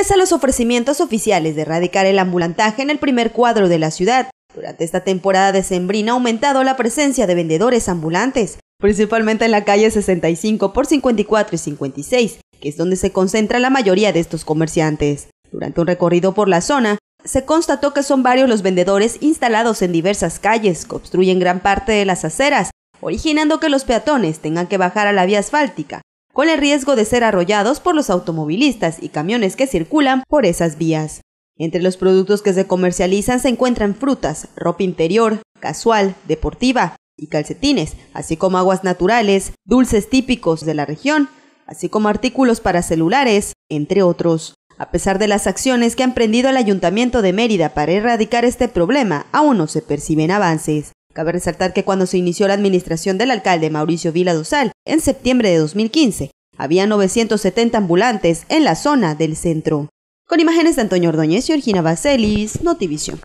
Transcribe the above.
pese a los ofrecimientos oficiales de erradicar el ambulantaje en el primer cuadro de la ciudad. Durante esta temporada de Sembrina ha aumentado la presencia de vendedores ambulantes, principalmente en la calle 65 por 54 y 56, que es donde se concentra la mayoría de estos comerciantes. Durante un recorrido por la zona, se constató que son varios los vendedores instalados en diversas calles que obstruyen gran parte de las aceras, originando que los peatones tengan que bajar a la vía asfáltica con el riesgo de ser arrollados por los automovilistas y camiones que circulan por esas vías. Entre los productos que se comercializan se encuentran frutas, ropa interior, casual, deportiva y calcetines, así como aguas naturales, dulces típicos de la región, así como artículos para celulares, entre otros. A pesar de las acciones que ha emprendido el Ayuntamiento de Mérida para erradicar este problema, aún no se perciben avances. Cabe resaltar que cuando se inició la administración del alcalde Mauricio Vila Dosal, en septiembre de 2015. Había 970 ambulantes en la zona del centro. Con imágenes de Antonio Ordóñez y Orgina Vaselis, Notivision.